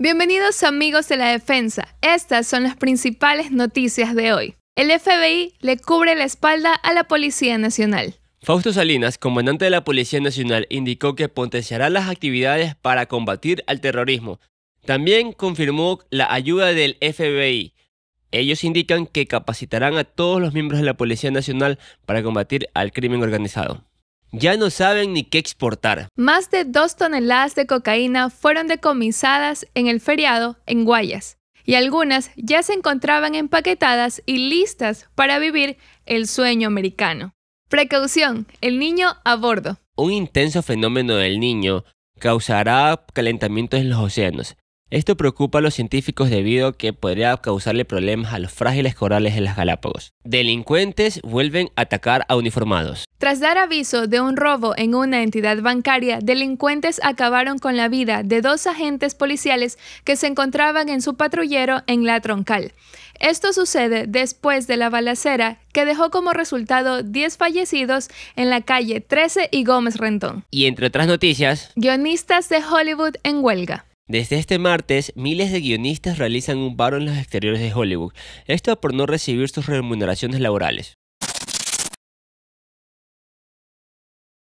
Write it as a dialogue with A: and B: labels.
A: Bienvenidos amigos de la defensa. Estas son las principales noticias de hoy. El FBI le cubre la espalda a la Policía Nacional.
B: Fausto Salinas, comandante de la Policía Nacional, indicó que potenciará las actividades para combatir al terrorismo. También confirmó la ayuda del FBI. Ellos indican que capacitarán a todos los miembros de la Policía Nacional para combatir al crimen organizado ya no saben ni qué exportar.
A: Más de dos toneladas de cocaína fueron decomisadas en el feriado en Guayas y algunas ya se encontraban empaquetadas y listas para vivir el sueño americano. Precaución, el niño a
B: bordo. Un intenso fenómeno del niño causará calentamiento en los océanos, esto preocupa a los científicos debido a que podría causarle problemas a los frágiles corales en las Galápagos. Delincuentes vuelven a atacar a uniformados.
A: Tras dar aviso de un robo en una entidad bancaria, delincuentes acabaron con la vida de dos agentes policiales que se encontraban en su patrullero en La Troncal. Esto sucede después de la balacera que dejó como resultado 10 fallecidos en la calle 13 y Gómez Rentón.
B: Y entre otras noticias,
A: guionistas de Hollywood en huelga.
B: Desde este martes, miles de guionistas realizan un paro en los exteriores de Hollywood, esto por no recibir sus remuneraciones laborales.